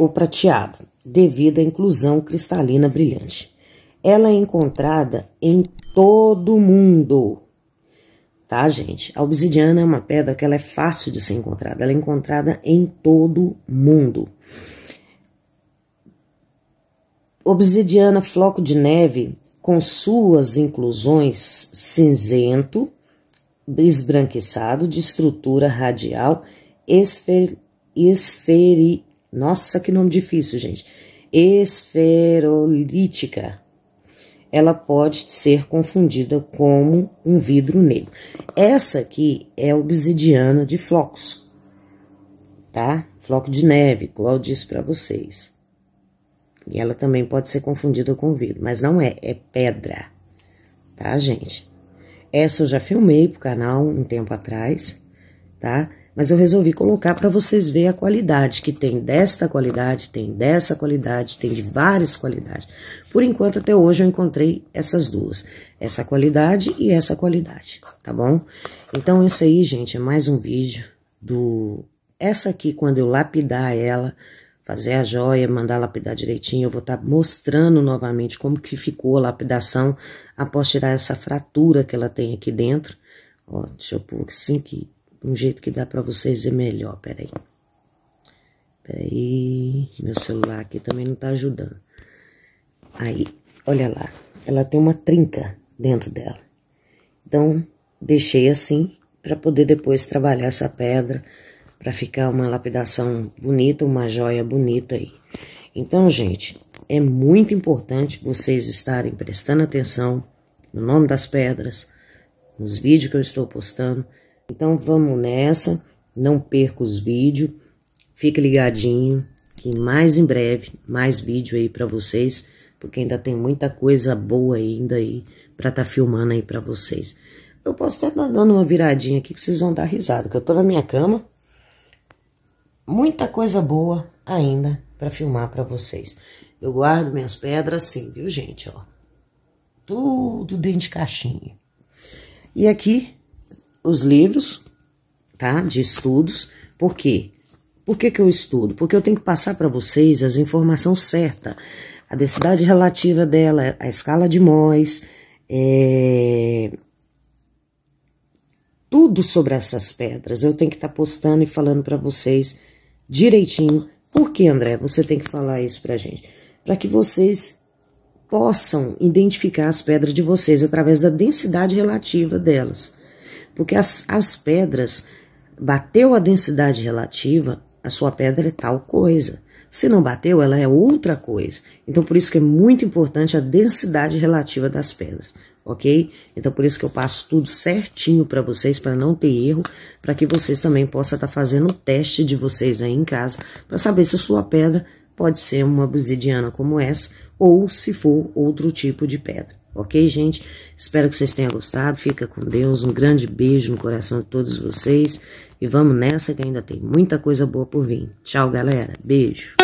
ou prateado, devido à inclusão cristalina brilhante. Ela é encontrada em todo o mundo, tá, gente? A obsidiana é uma pedra que ela é fácil de ser encontrada, ela é encontrada em todo mundo. Obsidiana floco de neve, com suas inclusões cinzento, esbranquiçado, de estrutura radial esfer, esferi, nossa, que nome difícil, gente. Esferolítica. Ela pode ser confundida como um vidro negro. Essa aqui é obsidiana de flocos, tá? Floco de neve, igual eu disse para vocês. E ela também pode ser confundida com vidro, mas não é, é pedra, tá, gente? Essa eu já filmei pro canal um tempo atrás, tá? mas eu resolvi colocar para vocês verem a qualidade que tem desta qualidade, tem dessa qualidade, tem de várias qualidades. Por enquanto, até hoje, eu encontrei essas duas, essa qualidade e essa qualidade, tá bom? Então, esse aí, gente, é mais um vídeo do... Essa aqui, quando eu lapidar ela, fazer a joia, mandar lapidar direitinho, eu vou estar tá mostrando novamente como que ficou a lapidação após tirar essa fratura que ela tem aqui dentro. Ó, deixa eu pôr assim que um jeito que dá para vocês ver melhor, peraí. Peraí, meu celular aqui também não tá ajudando. Aí, olha lá, ela tem uma trinca dentro dela. Então, deixei assim para poder depois trabalhar essa pedra para ficar uma lapidação bonita, uma joia bonita aí. Então, gente, é muito importante vocês estarem prestando atenção no nome das pedras, nos vídeos que eu estou postando então vamos nessa, não perca os vídeos, fique ligadinho que mais em breve, mais vídeo aí para vocês, porque ainda tem muita coisa boa ainda aí para estar tá filmando aí para vocês. Eu posso estar tá dando uma viradinha aqui que vocês vão dar risada, que eu tô na minha cama. Muita coisa boa ainda para filmar para vocês. Eu guardo minhas pedras assim, viu, gente, ó. Tudo dentro de caixinha. E aqui os livros, tá? De estudos. Por quê? Por que, que eu estudo? Porque eu tenho que passar para vocês as informações certas. A densidade relativa dela, a escala de Mohs, é... tudo sobre essas pedras. Eu tenho que estar tá postando e falando para vocês direitinho. Por que, André, você tem que falar isso para gente? Para que vocês possam identificar as pedras de vocês através da densidade relativa delas porque as, as pedras, bateu a densidade relativa, a sua pedra é tal coisa. Se não bateu, ela é outra coisa. Então, por isso que é muito importante a densidade relativa das pedras, ok? Então, por isso que eu passo tudo certinho para vocês, para não ter erro, para que vocês também possam estar tá fazendo o teste de vocês aí em casa, para saber se a sua pedra pode ser uma obsidiana como essa, ou se for outro tipo de pedra. Ok, gente? Espero que vocês tenham gostado. Fica com Deus. Um grande beijo no coração de todos vocês. E vamos nessa que ainda tem muita coisa boa por vir. Tchau, galera. Beijo.